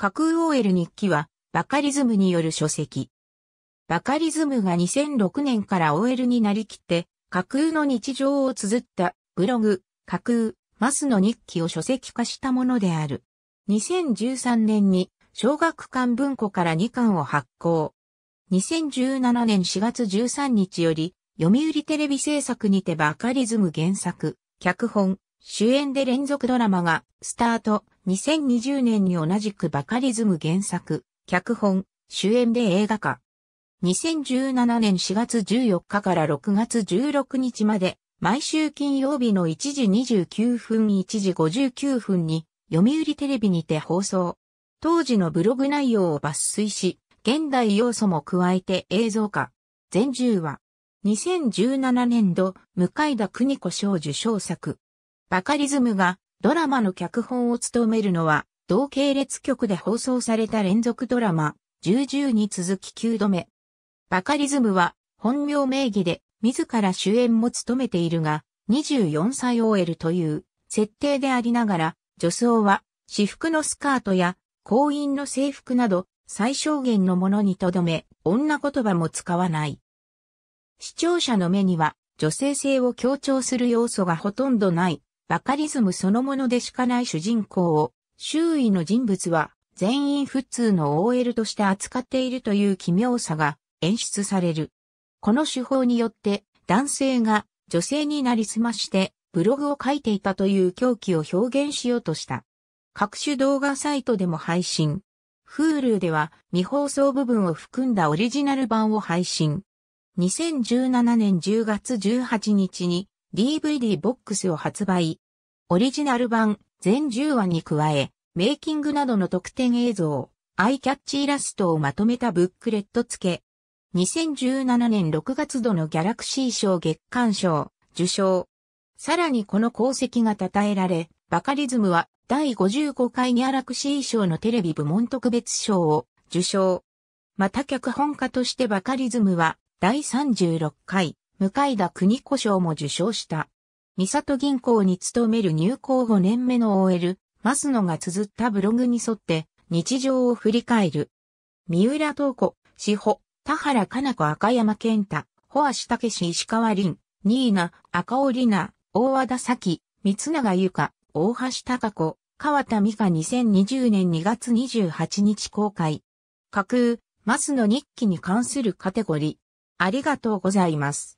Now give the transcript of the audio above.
架空 OL 日記は、バカリズムによる書籍。バカリズムが2006年から OL になりきって、架空の日常を綴ったブログ、架空、マスの日記を書籍化したものである。2013年に小学館文庫から2巻を発行。2017年4月13日より、読売テレビ制作にてバカリズム原作、脚本、主演で連続ドラマがスタート、2020年に同じくバカリズム原作、脚本、主演で映画化。2017年4月14日から6月16日まで、毎週金曜日の1時29分1時59分に、読売テレビにて放送。当時のブログ内容を抜粋し、現代要素も加えて映像化。全10話。2017年度、向田邦子賞受賞作。バカリズムがドラマの脚本を務めるのは、同系列局で放送された連続ドラマ、重々に続き9度目。バカリズムは、本名名義で、自ら主演も務めているが、24歳 OL という設定でありながら、女装は私服のスカートや婚姻の制服など最小限のものにとどめ、女言葉も使わない。視聴者の目には女性性を強調する要素がほとんどないバカリズムそのものでしかない主人公を、周囲の人物は全員普通の OL として扱っているという奇妙さが演出される。この手法によって男性が女性になりすましてブログを書いていたという狂気を表現しようとした。各種動画サイトでも配信。Hulu では未放送部分を含んだオリジナル版を配信。2017年10月18日に DVD ボックスを発売。オリジナル版全10話に加え、メイキングなどの特典映像、アイキャッチイラストをまとめたブックレット付け。2017年6月度のギャラクシー賞月間賞、受賞。さらにこの功績が称えられ、バカリズムは第55回ギャラクシー賞のテレビ部門特別賞を受賞。また脚本家としてバカリズムは第36回向田邦子賞も受賞した。三里銀行に勤める入行5年目の OL、マスノが綴ったブログに沿って日常を振り返る。三浦東子、志保、田原香菜子赤山健太、保足武石川凛、ニーナ、赤尾里奈、大和田咲、三永由香、大橋貴子、川田美香2020年2月28日公開。架空、マスの日記に関するカテゴリー。ありがとうございます。